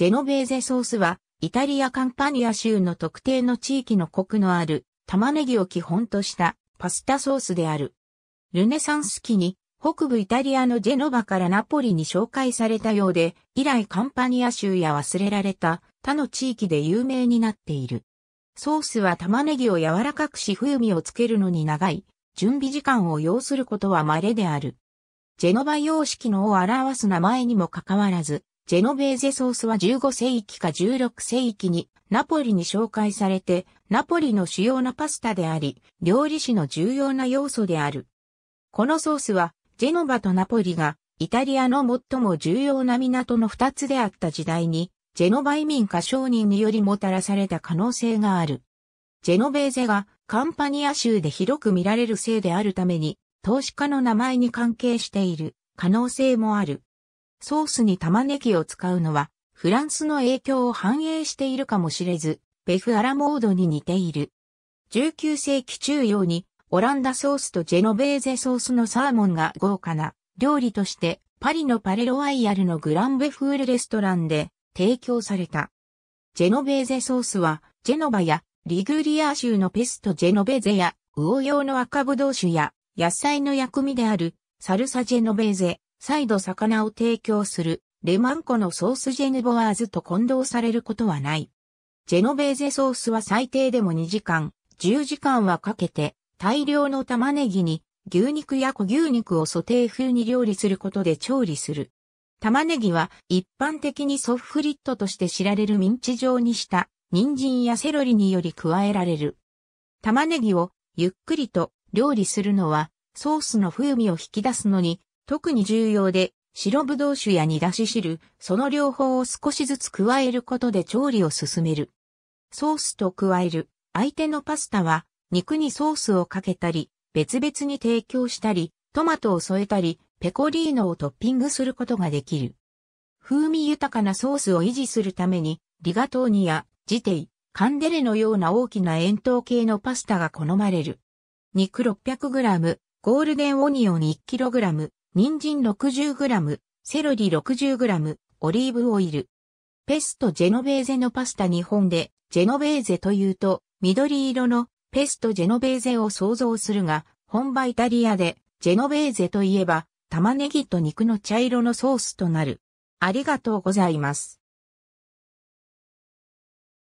ジェノベーゼソースは、イタリアカンパニア州の特定の地域のコクのある玉ねぎを基本としたパスタソースである。ルネサンス期に北部イタリアのジェノバからナポリに紹介されたようで、以来カンパニア州や忘れられた他の地域で有名になっている。ソースは玉ねぎを柔らかくし風味をつけるのに長い、準備時間を要することは稀である。ジェノバ様式のを表す名前にもかかわらず、ジェノベーゼソースは15世紀か16世紀にナポリに紹介されて、ナポリの主要なパスタであり、料理史の重要な要素である。このソースは、ジェノバとナポリが、イタリアの最も重要な港の二つであった時代に、ジェノバ移民か商人によりもたらされた可能性がある。ジェノベーゼがカンパニア州で広く見られるせいであるために、投資家の名前に関係している可能性もある。ソースに玉ねぎを使うのは、フランスの影響を反映しているかもしれず、ベフアラモードに似ている。19世紀中央に、オランダソースとジェノベーゼソースのサーモンが豪華な料理として、パリのパレロワイヤルのグランベフールレストランで提供された。ジェノベーゼソースは、ジェノバやリグリア州のペストジェノベーゼや、魚用の赤ぶどう酒や、野菜の薬味である、サルサジェノベーゼ、再度魚を提供するレマンコのソースジェヌボワーズと混同されることはない。ジェノベーゼソースは最低でも2時間、10時間はかけて大量の玉ねぎに牛肉や小牛肉をソテー風に料理することで調理する。玉ねぎは一般的にソフリットとして知られるミンチ状にした人参やセロリにより加えられる。玉ねぎをゆっくりと料理するのはソースの風味を引き出すのに特に重要で、白ぶどう酒や煮出し汁、その両方を少しずつ加えることで調理を進める。ソースと加える。相手のパスタは、肉にソースをかけたり、別々に提供したり、トマトを添えたり、ペコリーノをトッピングすることができる。風味豊かなソースを維持するために、リガトーニやジテイ、カンデレのような大きな円筒形のパスタが好まれる。肉 600g、ゴールデンオニオン 1kg、人参 60g、セロリ 60g、オリーブオイル。ペストジェノベーゼのパスタ日本で、ジェノベーゼというと、緑色のペストジェノベーゼを想像するが、本場イタリアで、ジェノベーゼといえば、玉ねぎと肉の茶色のソースとなる。ありがとうございます。